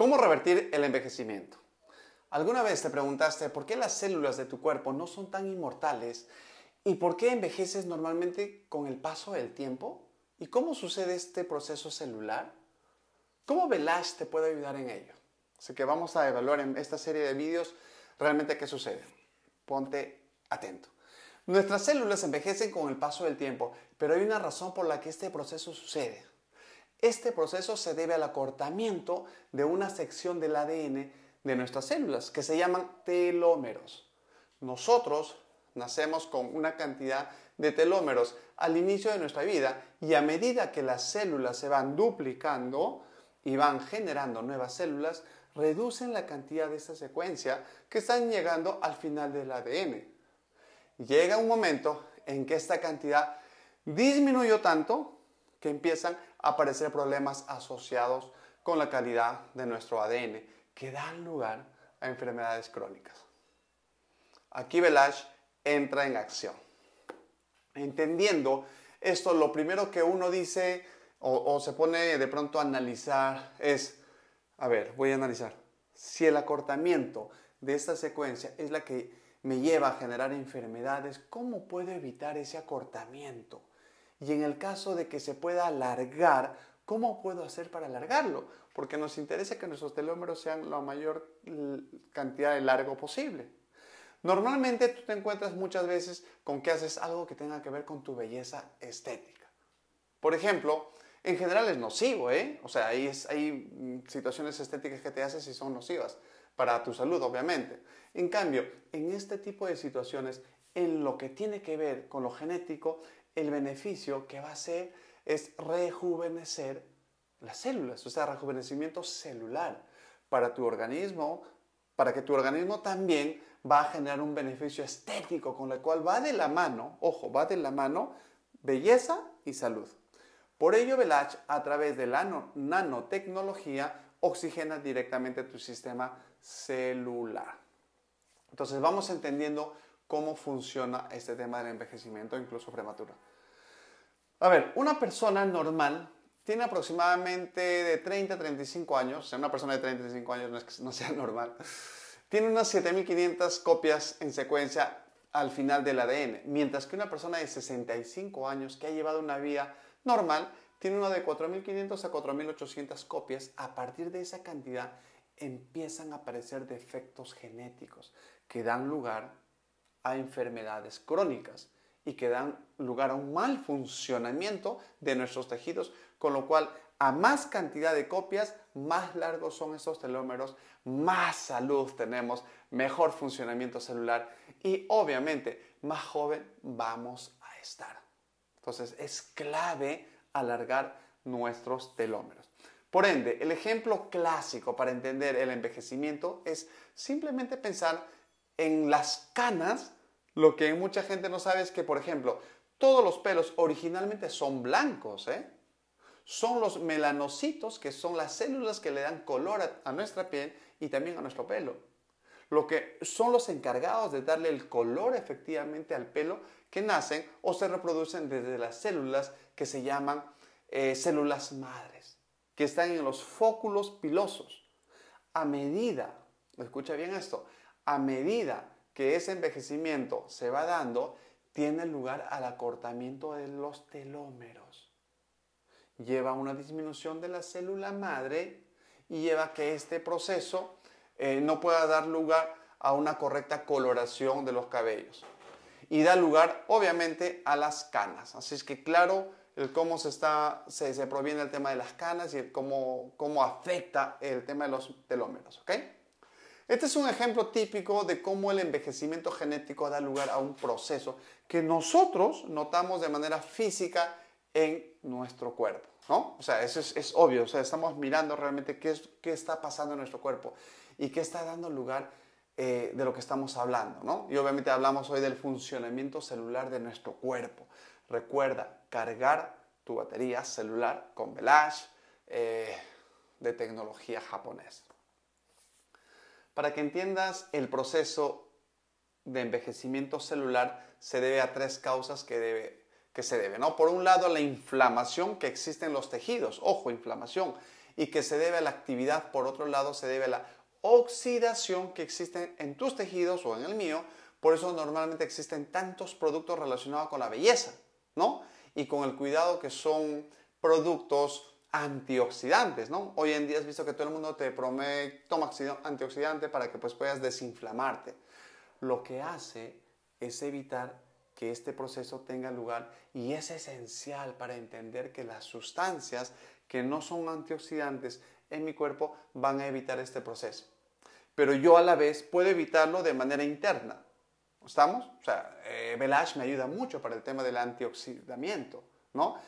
¿Cómo revertir el envejecimiento? ¿Alguna vez te preguntaste por qué las células de tu cuerpo no son tan inmortales y por qué envejeces normalmente con el paso del tiempo? ¿Y cómo sucede este proceso celular? ¿Cómo Velash te puede ayudar en ello? Así que vamos a evaluar en esta serie de vídeos realmente qué sucede. Ponte atento. Nuestras células envejecen con el paso del tiempo, pero hay una razón por la que este proceso sucede. Este proceso se debe al acortamiento de una sección del ADN de nuestras células, que se llaman telómeros. Nosotros nacemos con una cantidad de telómeros al inicio de nuestra vida y a medida que las células se van duplicando y van generando nuevas células, reducen la cantidad de esta secuencia que están llegando al final del ADN. Llega un momento en que esta cantidad disminuyó tanto que empiezan a aparecer problemas asociados con la calidad de nuestro ADN, que dan lugar a enfermedades crónicas. Aquí Belash entra en acción. Entendiendo esto, lo primero que uno dice o, se pone de pronto a analizar es, a ver, voy a analizar, si el acortamiento de esta secuencia es la que me lleva a generar enfermedades, ¿cómo puedo evitar ese acortamiento? Y en el caso de que se pueda alargar, ¿cómo puedo hacer para alargarlo? Porque nos interesa que nuestros telómeros sean la mayor mm, cantidad de largo posible. Normalmente tú te encuentras muchas veces con que haces algo que tenga que ver con tu belleza estética. Por ejemplo, en general es nocivo, ¿eh? O sea, hay, hay mm, situaciones estéticas que te haces y son nocivas para tu salud, obviamente. En cambio, en este tipo de situaciones, en lo que tiene que ver con lo genético, el beneficio que va a ser es rejuvenecer las células, o sea, rejuvenecimiento celular para tu organismo, para que tu organismo también va a generar un beneficio estético con el cual va de la mano, ojo, va de la mano belleza y salud. Por ello, Belach a través de la nanotecnología, oxigena directamente tu sistema celular. Entonces vamos entendiendo cómo funciona este tema del envejecimiento, incluso prematura. A ver, una persona normal tiene aproximadamente de 30 a 35 años, o sea, una persona de 35 años no es que no sea normal, tiene unas 7.500 copias en secuencia al final del ADN, mientras que una persona de 65 años que ha llevado una vida normal tiene una de 4.500 a 4.800 copias. A partir de esa cantidad empiezan a aparecer defectos genéticos que dan lugar a enfermedades crónicas y que dan lugar a un mal funcionamiento de nuestros tejidos, con lo cual a más cantidad de copias, más largos son esos telómeros, más salud tenemos, mejor funcionamiento celular y obviamente más joven vamos a estar. Entonces es clave alargar nuestros telómeros. Por ende, el ejemplo clásico para entender el envejecimiento es simplemente pensar en las canas, lo que mucha gente no sabe es que, por ejemplo, todos los pelos originalmente son blancos, ¿eh? Son los melanocitos, que son las células que le dan color a, nuestra piel y también a nuestro pelo. Lo que son los encargados de darle el color efectivamente al pelo que nacen o se reproducen desde las células que se llaman eh, células madres, que están en los fóculos pilosos. A medida, escucha bien esto, a medida que ese envejecimiento se va dando, tiene lugar al acortamiento de los telómeros. Lleva a una disminución de la célula madre y lleva a que este proceso eh, no pueda dar lugar a una correcta coloración de los cabellos. Y da lugar, obviamente, a las canas. Así es que, claro, el cómo se, está, se, proviene el tema de las canas y cómo, cómo afecta el tema de los telómeros. ¿ok? Este es un ejemplo típico de cómo el envejecimiento genético da lugar a un proceso que nosotros notamos de manera física en nuestro cuerpo, ¿no? O sea, eso es, obvio, o sea, estamos mirando realmente qué, es, qué está pasando en nuestro cuerpo y qué está dando lugar eh, de lo que estamos hablando, ¿no? Y obviamente hablamos hoy del funcionamiento celular de nuestro cuerpo. Recuerda, cargar tu batería celular con Velage eh, de tecnología japonesa. Para que entiendas el proceso de envejecimiento celular, se debe a tres causas que, se deben. ¿no? Por un lado, la inflamación que existe en los tejidos, ojo, inflamación, y que se debe a la actividad. Por otro lado, se debe a la oxidación que existe en tus tejidos o en el mío. Por eso normalmente existen tantos productos relacionados con la belleza, ¿no? Y con el cuidado que son productos antioxidantes, ¿no? Hoy en día has visto que todo el mundo te promete, toma antioxidante para que pues puedas desinflamarte. Lo que hace es evitar que este proceso tenga lugar y es esencial para entender que las sustancias que no son antioxidantes en mi cuerpo van a evitar este proceso. Pero yo a la vez puedo evitarlo de manera interna. ¿Estamos? O sea, eh, Belash me ayuda mucho para el tema del antioxidamiento, ¿no?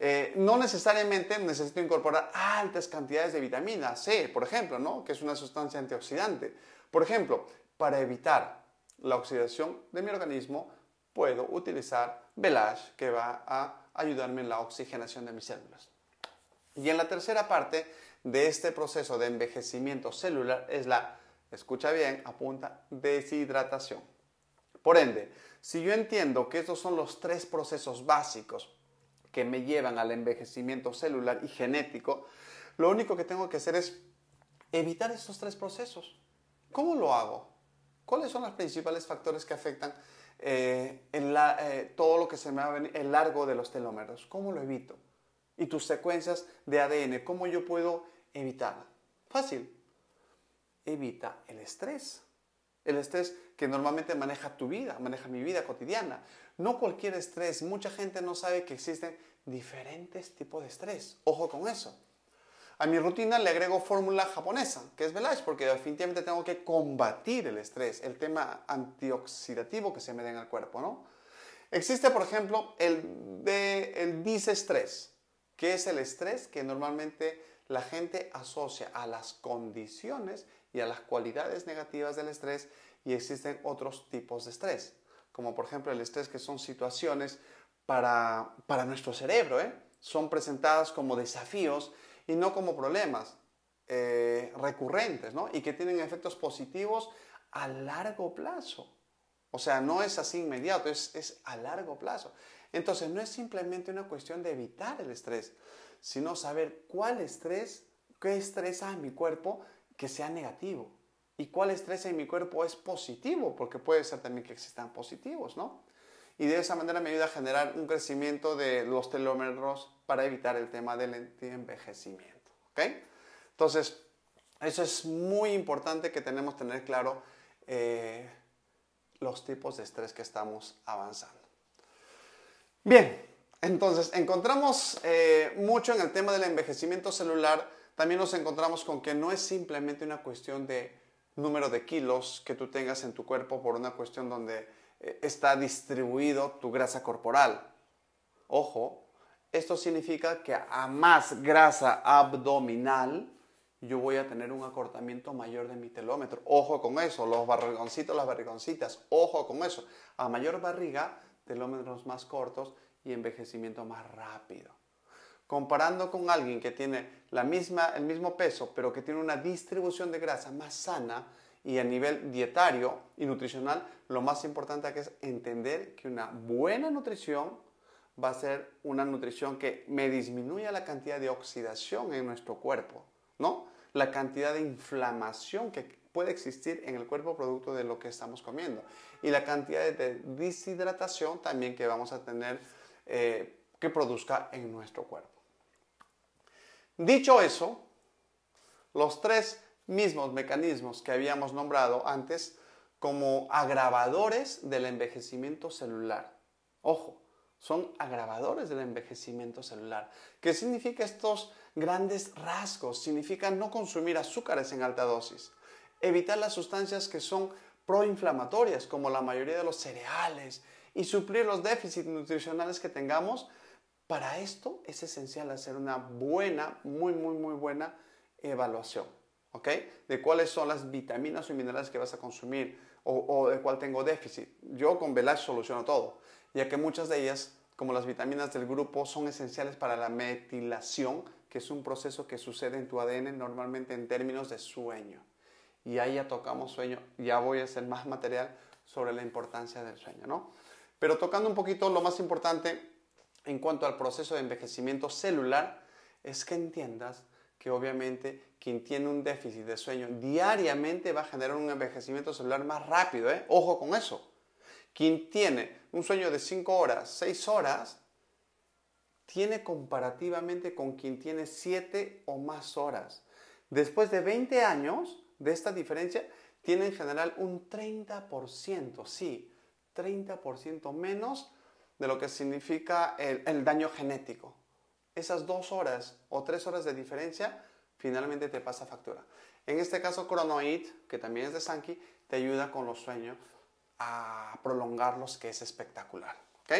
Eh, no necesariamente necesito incorporar altas cantidades de vitamina C, por ejemplo, ¿no? que es una sustancia antioxidante. Por ejemplo, para evitar la oxidación de mi organismo, puedo utilizar Belage, que va a ayudarme en la oxigenación de mis células. Y en la tercera parte de este proceso de envejecimiento celular es la, escucha bien, apunta, deshidratación. Por ende, si yo entiendo que estos son los tres procesos básicos que me llevan al envejecimiento celular y genético, lo único que tengo que hacer es evitar estos tres procesos. ¿Cómo lo hago? ¿Cuáles son los principales factores que afectan eh, en eh, todo lo que se me va a venir, el largo de los telómeros? ¿Cómo lo evito? Y tus secuencias de ADN, ¿cómo yo puedo evitarla? Fácil. Evita el estrés. El estrés que normalmente maneja tu vida, maneja mi vida cotidiana. No cualquier estrés. Mucha gente no sabe que existen diferentes tipos de estrés. Ojo con eso. A mi rutina le agrego fórmula japonesa, que es Velage, porque definitivamente tengo que combatir el estrés, el tema antioxidativo que se me da en el cuerpo, ¿no? Existe, por ejemplo, el, de, el disestrés, que es el estrés que normalmente la gente asocia a las condiciones y a las cualidades negativas del estrés y existen otros tipos de estrés, como por ejemplo el estrés que son situaciones para, nuestro cerebro, ¿eh? son presentadas como desafíos y no como problemas eh, recurrentes, Y que tienen efectos positivos a largo plazo. O sea, no es así inmediato, es, a largo plazo. Entonces, no es simplemente una cuestión de evitar el estrés, sino saber cuál estrés, qué estrés en mi cuerpo que sea negativo y cuál estrés en mi cuerpo es positivo, porque puede ser también que existan positivos, ¿no? Y de esa manera me ayuda a generar un crecimiento de los telómeros para evitar el tema del envejecimiento, ¿ok? Entonces, eso es muy importante que tenemos que tener claro. Eh, los tipos de estrés que estamos avanzando. Bien, entonces encontramos eh, mucho en el tema del envejecimiento celular, también nos encontramos con que no es simplemente una cuestión de número de kilos que tú tengas en tu cuerpo por una cuestión donde eh, está distribuido tu grasa corporal. Ojo, esto significa que a más grasa abdominal, yo voy a tener un acortamiento mayor de mi telómetro. Ojo con eso, los barrigoncitos, las barrigoncitas, ojo con eso. A mayor barriga, telómetros más cortos y envejecimiento más rápido. Comparando con alguien que tiene la misma, el mismo peso, pero que tiene una distribución de grasa más sana y a nivel dietario y nutricional, lo más importante que es entender que una buena nutrición va a ser una nutrición que me disminuya la cantidad de oxidación en nuestro cuerpo la cantidad de inflamación que puede existir en el cuerpo producto de lo que estamos comiendo y la cantidad de deshidratación también que vamos a tener eh, que produzca en nuestro cuerpo. Dicho eso, los tres mismos mecanismos que habíamos nombrado antes como agravadores del envejecimiento celular. Ojo, son agravadores del envejecimiento celular. ¿Qué significa estos grandes rasgos? Significa no consumir azúcares en alta dosis, evitar las sustancias que son proinflamatorias, como la mayoría de los cereales, y suplir los déficits nutricionales que tengamos. Para esto es esencial hacer una buena, muy, muy, muy buena evaluación, ¿ok? De cuáles son las vitaminas y minerales que vas a consumir o, de cuál tengo déficit. Yo con Velax soluciono todo ya que muchas de ellas, como las vitaminas del grupo, son esenciales para la metilación, que es un proceso que sucede en tu ADN normalmente en términos de sueño. Y ahí ya tocamos sueño, ya voy a hacer más material sobre la importancia del sueño, ¿no? Pero tocando un poquito lo más importante en cuanto al proceso de envejecimiento celular, es que entiendas que obviamente quien tiene un déficit de sueño diariamente va a generar un envejecimiento celular más rápido. ¿eh? Ojo con eso. Quien tiene un sueño de 5 horas, 6 horas, tiene comparativamente con quien tiene 7 o más horas. Después de 20 años de esta diferencia, tiene en general un 30%, sí, 30% menos de lo que significa el, daño genético. Esas 2 horas o 3 horas de diferencia finalmente te pasa factura. En este caso, cronoid que también es de Sankey, te ayuda con los sueños a prolongarlos, que es espectacular. ¿Ok?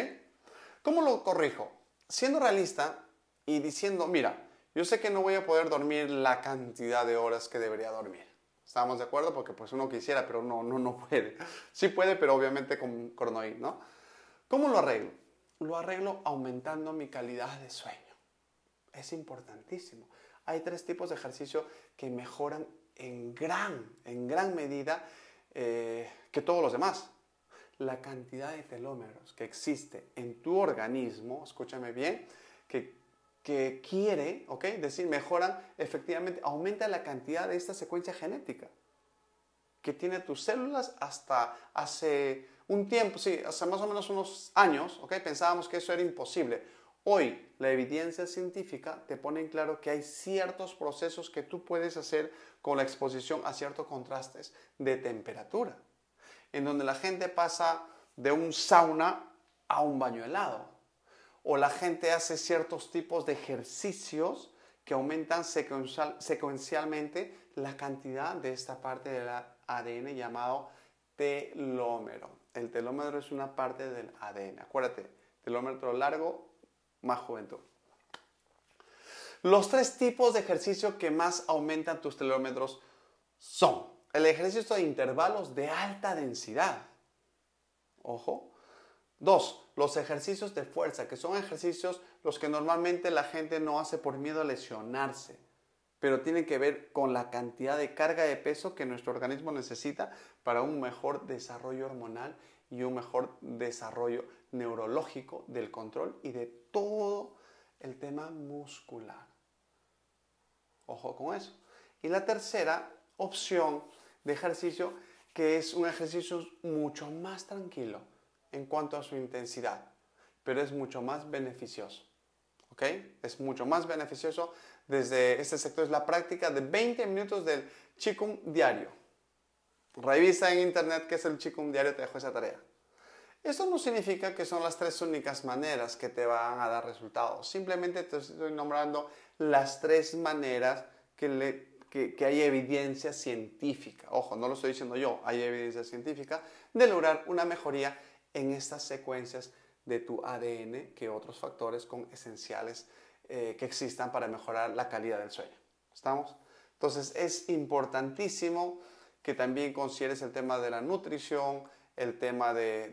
¿Cómo lo corrijo? Siendo realista y diciendo, mira, yo sé que no voy a poder dormir la cantidad de horas que debería dormir. ¿Estamos de acuerdo? Porque pues uno quisiera, pero no, no, no puede. Sí puede, pero obviamente con cronoid, ¿no? ¿Cómo lo arreglo? Lo arreglo aumentando mi calidad de sueño. Es importantísimo. Hay tres tipos de ejercicio que mejoran en gran, en gran medida eh, que todos los demás. La cantidad de telómeros que existe en tu organismo, escúchame bien, que, que quiere, ¿ok? Decir, mejoran, efectivamente, aumenta la cantidad de esta secuencia genética que tiene tus células hasta hace un tiempo, sí, hace más o menos unos años, ¿ok? Pensábamos que eso era imposible. Hoy, la evidencia científica te pone en claro que hay ciertos procesos que tú puedes hacer con la exposición a ciertos contrastes de temperatura, en donde la gente pasa de un sauna a un baño helado, o la gente hace ciertos tipos de ejercicios que aumentan secuencialmente la cantidad de esta parte del ADN llamado telómero. El telómero es una parte del ADN. Acuérdate, telómero largo, más juventud. Los tres tipos de ejercicio que más aumentan tus telómetros son el ejercicio de intervalos de alta densidad. Ojo. Dos, los ejercicios de fuerza, que son ejercicios los que normalmente la gente no hace por miedo a lesionarse, pero tienen que ver con la cantidad de carga de peso que nuestro organismo necesita para un mejor desarrollo hormonal y un mejor desarrollo neurológico del control y de todo el tema muscular. Ojo con eso. Y la tercera opción de ejercicio, que es un ejercicio mucho más tranquilo en cuanto a su intensidad, pero es mucho más beneficioso. ¿Ok? Es mucho más beneficioso desde este sector, es la práctica de 20 minutos del chikung diario. Revisa en internet qué es el chikung diario, te dejo esa tarea. Esto no significa que son las tres únicas maneras que te van a dar resultados. Simplemente te estoy nombrando las tres maneras que, hay evidencia científica. Ojo, no lo estoy diciendo yo, hay evidencia científica de lograr una mejoría en estas secuencias de tu ADN que otros factores con esenciales eh, que existan para mejorar la calidad del sueño. ¿Estamos? Entonces es importantísimo que también consideres el tema de la nutrición, el tema de,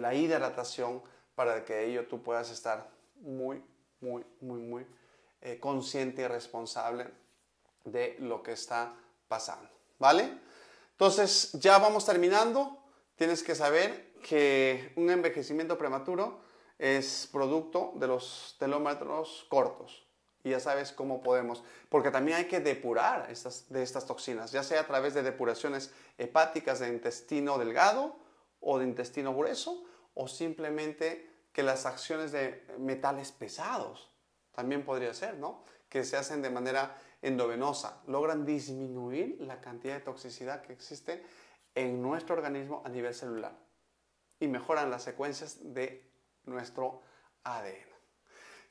la, hidratación para que ello tú puedas estar muy, muy, muy, muy eh, consciente y responsable de lo que está pasando. ¿Vale? Entonces, ya vamos terminando. Tienes que saber que un envejecimiento prematuro es producto de los telómetros cortos. Y ya sabes cómo podemos, porque también hay que depurar de estas toxinas, ya sea a través de depuraciones hepáticas de intestino delgado, o de intestino grueso o simplemente que las acciones de metales pesados también podría ser, ¿no? Que se hacen de manera endovenosa, logran disminuir la cantidad de toxicidad que existe en nuestro organismo a nivel celular y mejoran las secuencias de nuestro ADN.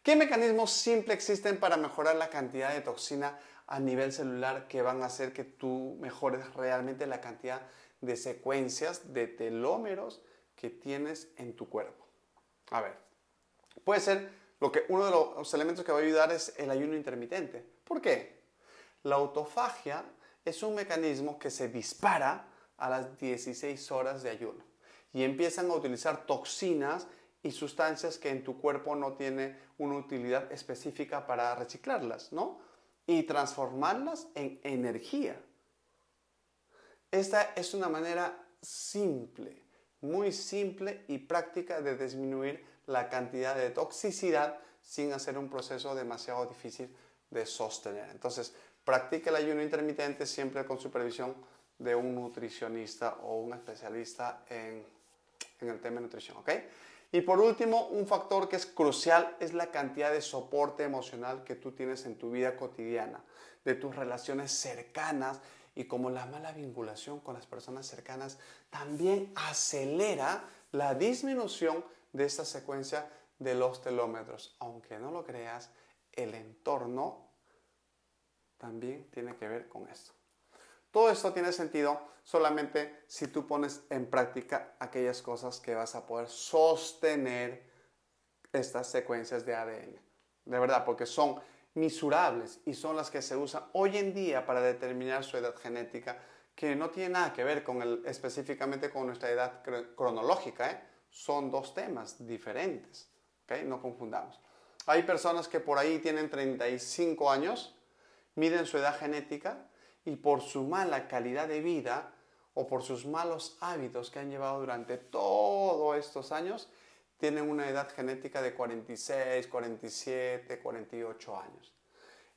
¿Qué mecanismos simples existen para mejorar la cantidad de toxina a nivel celular que van a hacer que tú mejores realmente la cantidad de secuencias de telómeros que tienes en tu cuerpo. A ver, puede ser lo que uno de los elementos que va a ayudar es el ayuno intermitente. ¿Por qué? La autofagia es un mecanismo que se dispara a las 16 horas de ayuno y empiezan a utilizar toxinas y sustancias que en tu cuerpo no tiene una utilidad específica para reciclarlas, ¿no? Y transformarlas en energía. Esta es una manera simple, muy simple y práctica de disminuir la cantidad de toxicidad sin hacer un proceso demasiado difícil de sostener. Entonces, practica el ayuno intermitente siempre con supervisión de un nutricionista o un especialista en, el tema de nutrición, Y por último, un factor que es crucial es la cantidad de soporte emocional que tú tienes en tu vida cotidiana, de tus relaciones cercanas y como la mala vinculación con las personas cercanas también acelera la disminución de esta secuencia de los telómetros. Aunque no lo creas, el entorno también tiene que ver con esto. Todo esto tiene sentido solamente si tú pones en práctica aquellas cosas que vas a poder sostener estas secuencias de ADN. De verdad, porque son misurables y son las que se usan hoy en día para determinar su edad genética, que no tiene nada que ver específicamente con nuestra edad cronológica. ¿eh? Son dos temas diferentes. ¿okay? No confundamos. Hay personas que por ahí tienen 35 años, miden su edad genética y por su mala calidad de vida o por sus malos hábitos que han llevado durante todos estos años, tienen una edad genética de 46, 47, 48 años.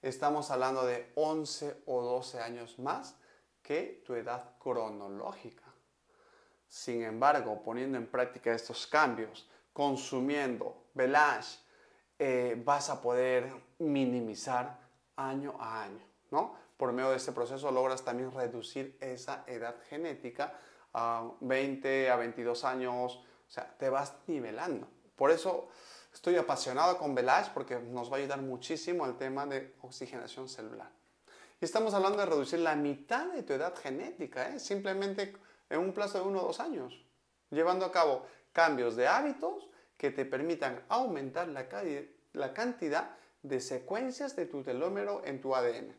Estamos hablando de 11 o 12 años más que tu edad cronológica. Sin embargo, poniendo en práctica estos cambios, consumiendo Belage, eh, vas a poder minimizar año a año, Por medio de este proceso logras también reducir esa edad genética a 20 a 22 años, o sea, te vas nivelando. Por eso estoy apasionado con Velage porque nos va a ayudar muchísimo al tema de oxigenación celular. Y estamos hablando de reducir la mitad de tu edad genética, ¿eh? simplemente en un plazo de uno o dos años, llevando a cabo cambios de hábitos que te permitan aumentar la, la cantidad de secuencias de tu telómero en tu ADN.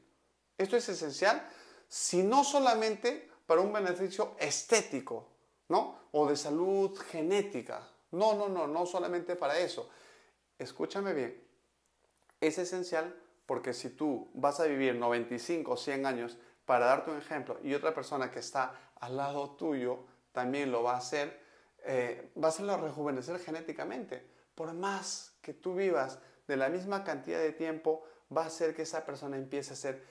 Esto es esencial, si no solamente para un beneficio estético, ¿no? O de salud genética. No, no, no, no solamente para eso. Escúchame bien, es esencial porque si tú vas a vivir 95 o 100 años, para darte un ejemplo, y otra persona que está al lado tuyo también lo va a hacer, eh, vas a rejuvenecer genéticamente. Por más que tú vivas de la misma cantidad de tiempo, va a ser que esa persona empiece a hacer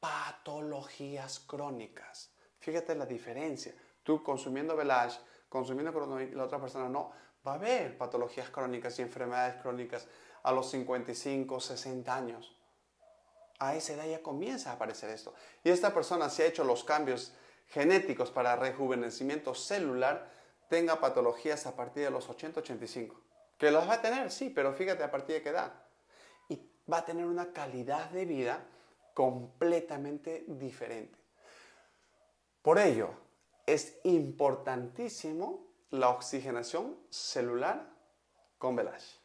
patologías crónicas. Fíjate la diferencia consumiendo velash, consumiendo la otra persona no, va a haber patologías crónicas y enfermedades crónicas a los 55, 60 años. A esa edad ya comienza a aparecer esto. Y esta persona, si ha hecho los cambios genéticos para rejuvenecimiento celular, tenga patologías a partir de los 80, 85. Que las va a tener, sí, pero fíjate a partir de qué edad. Y va a tener una calidad de vida completamente diferente. Por ello, es importantísimo la oxigenación celular con Velage.